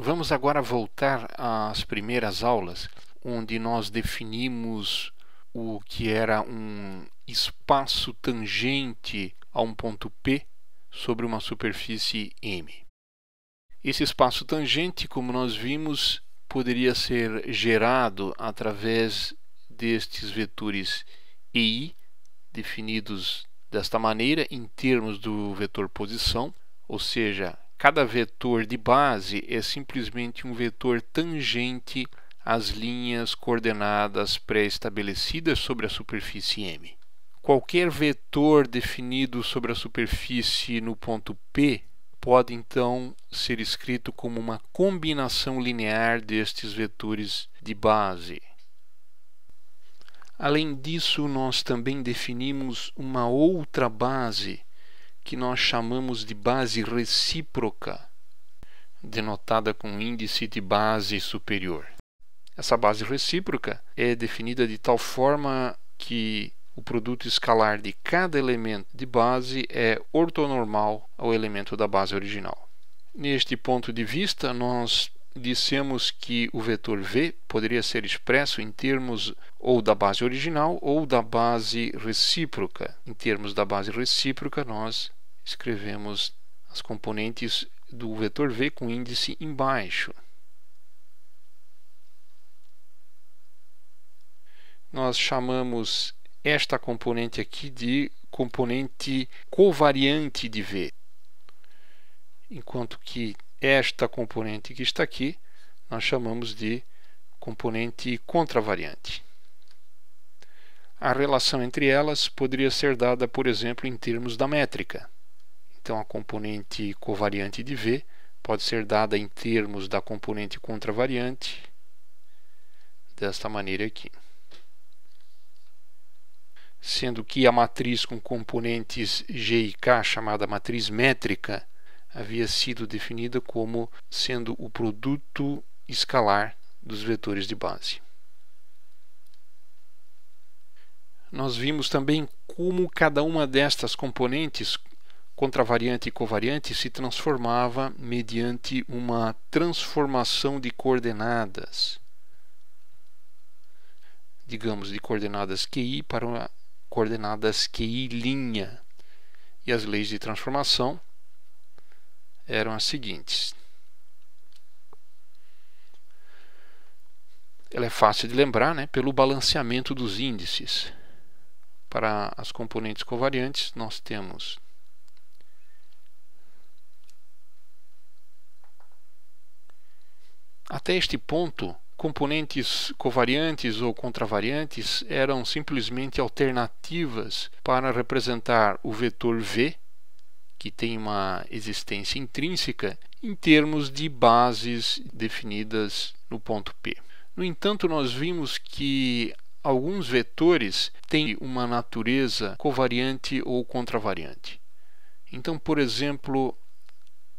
Vamos agora voltar às primeiras aulas, onde nós definimos o que era um espaço tangente a um ponto P sobre uma superfície M. Esse espaço tangente, como nós vimos, poderia ser gerado através destes vetores EI, definidos desta maneira em termos do vetor posição, ou seja, Cada vetor de base é simplesmente um vetor tangente às linhas coordenadas pré-estabelecidas sobre a superfície M. Qualquer vetor definido sobre a superfície no ponto P pode então ser escrito como uma combinação linear destes vetores de base. Além disso, nós também definimos uma outra base que nós chamamos de base recíproca, denotada com índice de base superior. Essa base recíproca é definida de tal forma que o produto escalar de cada elemento de base é ortonormal ao elemento da base original. Neste ponto de vista, nós dissemos que o vetor v poderia ser expresso em termos ou da base original ou da base recíproca. Em termos da base recíproca, nós escrevemos as componentes do vetor v com índice embaixo. Nós chamamos esta componente aqui de componente covariante de v, enquanto que esta componente que está aqui nós chamamos de componente contravariante. A relação entre elas poderia ser dada, por exemplo, em termos da métrica. Então a componente covariante de V pode ser dada em termos da componente contravariante desta maneira aqui. Sendo que a matriz com componentes G e K, chamada matriz métrica, havia sido definida como sendo o produto escalar dos vetores de base. Nós vimos também como cada uma destas componentes contravariante e covariante se transformava mediante uma transformação de coordenadas, digamos, de coordenadas QI para coordenadas QI linha. E as leis de transformação eram as seguintes. Ela é fácil de lembrar né, pelo balanceamento dos índices. Para as componentes covariantes, nós temos Até este ponto, componentes covariantes ou contravariantes eram simplesmente alternativas para representar o vetor v, que tem uma existência intrínseca, em termos de bases definidas no ponto P. No entanto, nós vimos que alguns vetores têm uma natureza covariante ou contravariante. Então, por exemplo,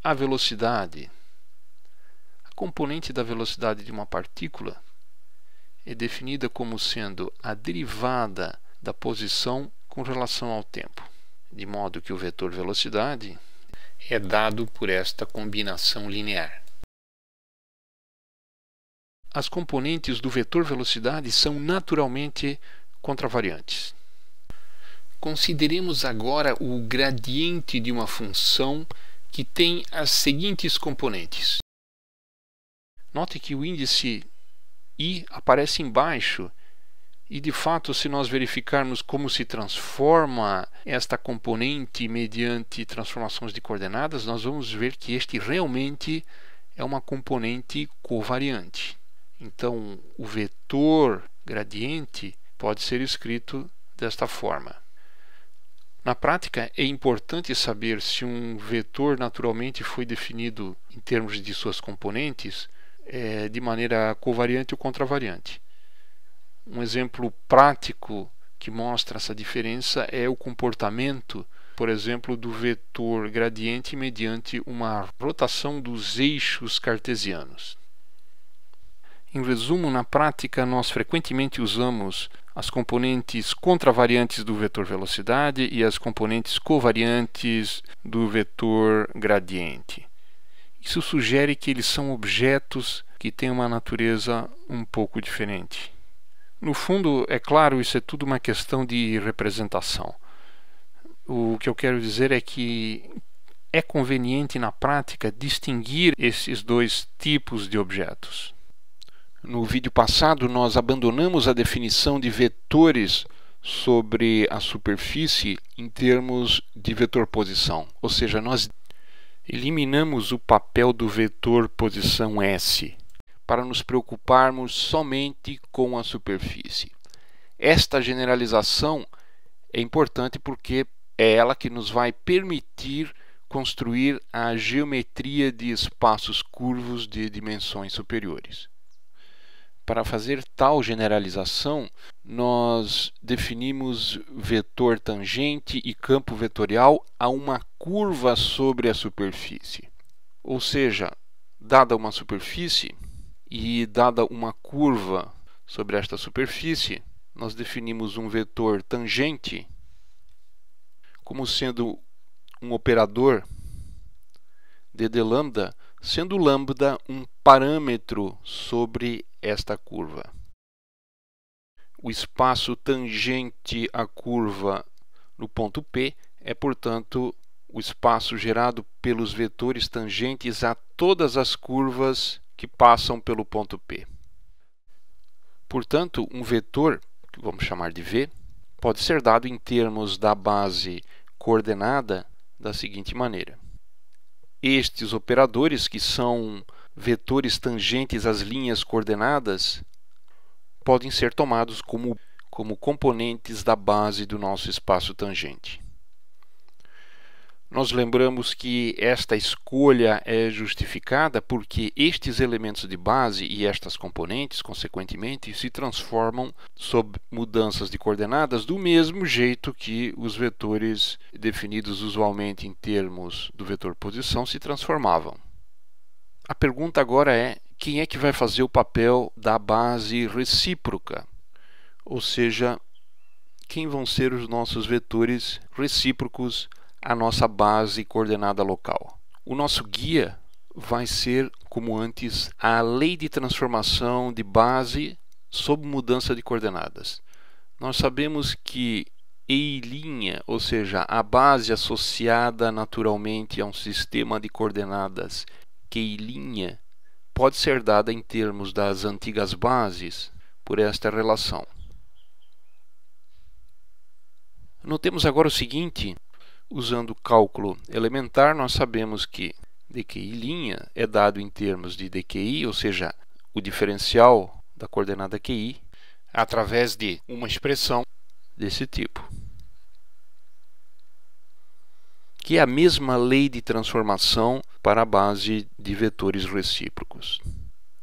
a velocidade componente da velocidade de uma partícula é definida como sendo a derivada da posição com relação ao tempo, de modo que o vetor velocidade é dado por esta combinação linear. As componentes do vetor velocidade são naturalmente contravariantes. Consideremos agora o gradiente de uma função que tem as seguintes componentes: Note que o índice I aparece embaixo. E de fato, se nós verificarmos como se transforma esta componente mediante transformações de coordenadas, nós vamos ver que este realmente é uma componente covariante. Então, o vetor gradiente pode ser escrito desta forma. Na prática, é importante saber se um vetor naturalmente foi definido em termos de suas componentes é, de maneira covariante ou contravariante. Um exemplo prático que mostra essa diferença é o comportamento, por exemplo, do vetor gradiente mediante uma rotação dos eixos cartesianos. Em resumo, na prática, nós frequentemente usamos as componentes contravariantes do vetor velocidade e as componentes covariantes do vetor gradiente. Isso sugere que eles são objetos que têm uma natureza um pouco diferente. No fundo, é claro, isso é tudo uma questão de representação. O que eu quero dizer é que é conveniente na prática distinguir esses dois tipos de objetos. No vídeo passado, nós abandonamos a definição de vetores sobre a superfície em termos de vetor posição, ou seja, nós Eliminamos o papel do vetor posição S para nos preocuparmos somente com a superfície. Esta generalização é importante porque é ela que nos vai permitir construir a geometria de espaços curvos de dimensões superiores. Para fazer tal generalização, nós definimos vetor tangente e campo vetorial a uma curva sobre a superfície. Ou seja, dada uma superfície e dada uma curva sobre esta superfície, nós definimos um vetor tangente como sendo um operador d de lambda, sendo lambda um parâmetro sobre esta curva. O espaço tangente à curva no ponto P é, portanto, o espaço gerado pelos vetores tangentes a todas as curvas que passam pelo ponto P. Portanto, um vetor, que vamos chamar de V, pode ser dado em termos da base coordenada da seguinte maneira. Estes operadores, que são vetores tangentes às linhas coordenadas, podem ser tomados como, como componentes da base do nosso espaço tangente. Nós lembramos que esta escolha é justificada porque estes elementos de base e estas componentes, consequentemente, se transformam sob mudanças de coordenadas do mesmo jeito que os vetores definidos usualmente em termos do vetor posição se transformavam. A pergunta agora é: quem é que vai fazer o papel da base recíproca? Ou seja, quem vão ser os nossos vetores recíprocos? a nossa base coordenada local. O nosso guia vai ser, como antes, a lei de transformação de base sob mudança de coordenadas. Nós sabemos que E', ou seja, a base associada naturalmente a um sistema de coordenadas QI', pode ser dada em termos das antigas bases por esta relação. Notemos agora o seguinte, usando cálculo elementar, nós sabemos que dqi' é dado em termos de dqi, ou seja, o diferencial da coordenada qi, através de uma expressão desse tipo. Que é a mesma lei de transformação para a base de vetores recíprocos.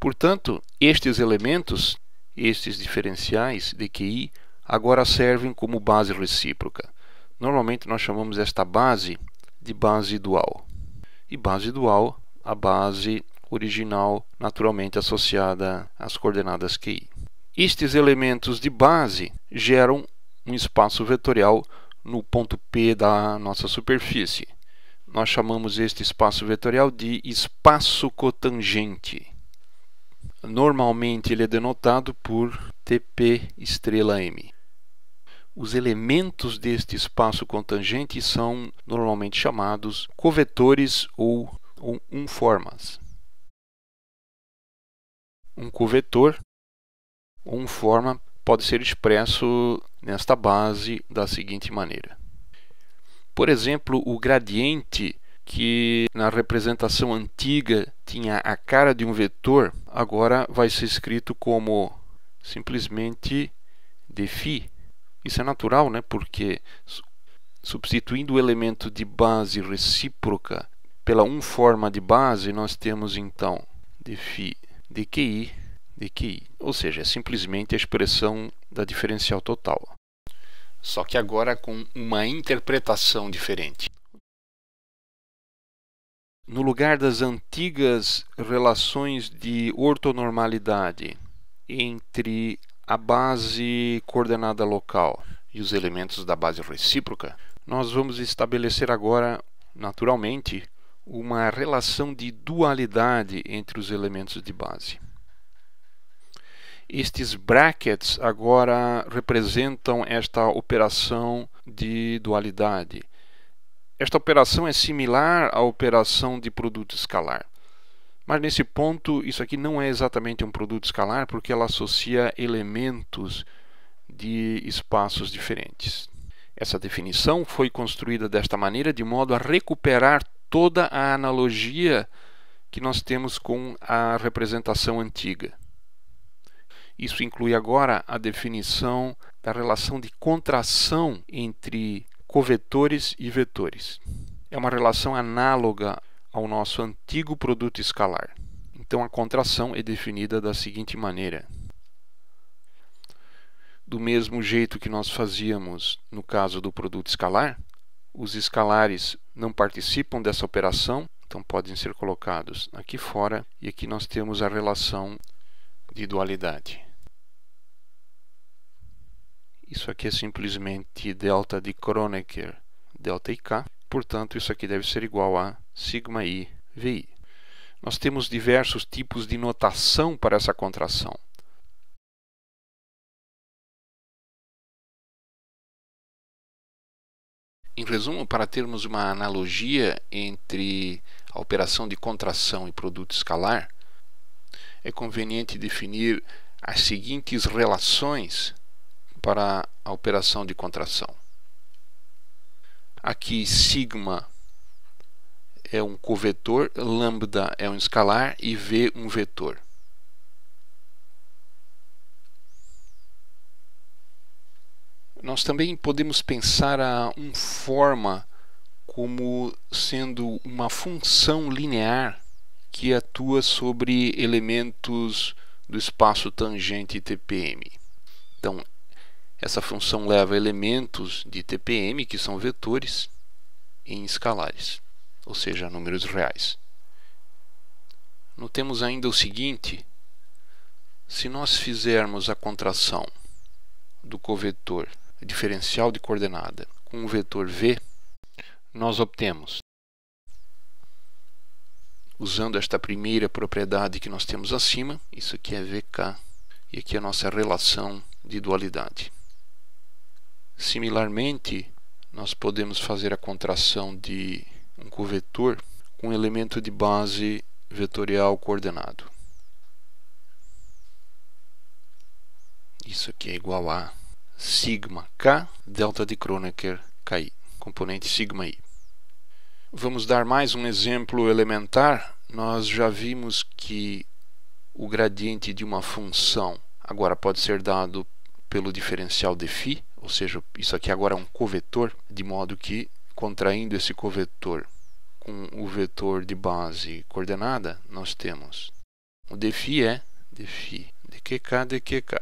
Portanto, estes elementos, estes diferenciais dqi, agora servem como base recíproca. Normalmente nós chamamos esta base de base dual. E base dual, a base original naturalmente associada às coordenadas QI. Estes elementos de base geram um espaço vetorial no ponto P da nossa superfície. Nós chamamos este espaço vetorial de espaço cotangente. Normalmente ele é denotado por TP estrela M. Os elementos deste espaço contangente são normalmente chamados covetores ou, ou unformas. Um covetor ou unforma pode ser expresso nesta base da seguinte maneira. Por exemplo, o gradiente que na representação antiga tinha a cara de um vetor, agora vai ser escrito como simplesmente defi isso é natural, né? porque substituindo o elemento de base recíproca pela um forma de base, nós temos então dφ dqi dqi, ou seja, é simplesmente a expressão da diferencial total. Só que agora com uma interpretação diferente. No lugar das antigas relações de ortonormalidade entre a base coordenada local e os elementos da base recíproca, nós vamos estabelecer agora, naturalmente, uma relação de dualidade entre os elementos de base. Estes brackets agora representam esta operação de dualidade. Esta operação é similar à operação de produto escalar. Mas nesse ponto, isso aqui não é exatamente um produto escalar, porque ela associa elementos de espaços diferentes. Essa definição foi construída desta maneira de modo a recuperar toda a analogia que nós temos com a representação antiga. Isso inclui agora a definição da relação de contração entre covetores e vetores. É uma relação análoga ao nosso antigo produto escalar. Então a contração é definida da seguinte maneira. Do mesmo jeito que nós fazíamos no caso do produto escalar, os escalares não participam dessa operação, então podem ser colocados aqui fora e aqui nós temos a relação de dualidade. Isso aqui é simplesmente delta de Kronecker, delta e k, portanto isso aqui deve ser igual a sigma i, vi. Nós temos diversos tipos de notação para essa contração. Em resumo, para termos uma analogia entre a operação de contração e produto escalar, é conveniente definir as seguintes relações para a operação de contração. Aqui, sigma é um covetor, lambda é um escalar e v um vetor. Nós também podemos pensar a um forma como sendo uma função linear que atua sobre elementos do espaço tangente TPM. Então, essa função leva elementos de TPM, que são vetores, em escalares ou seja, números reais. Notemos ainda o seguinte: se nós fizermos a contração do covetor diferencial de coordenada com o vetor v, nós obtemos, usando esta primeira propriedade que nós temos acima, isso aqui é vk, e aqui é a nossa relação de dualidade. Similarmente, nós podemos fazer a contração de um covetor com um elemento de base vetorial coordenado. Isso aqui é igual a sigma k delta de Kronecker ki, componente sigma i. Vamos dar mais um exemplo elementar. Nós já vimos que o gradiente de uma função agora pode ser dado pelo diferencial de φ, ou seja, isso aqui agora é um covetor, de modo que contraindo esse covetor, com o vetor de base coordenada, nós temos o dφ é dφ dqk dqk.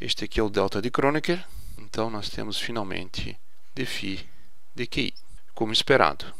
Este aqui é o delta de Kronecker, então nós temos finalmente dφ dqi, como esperado.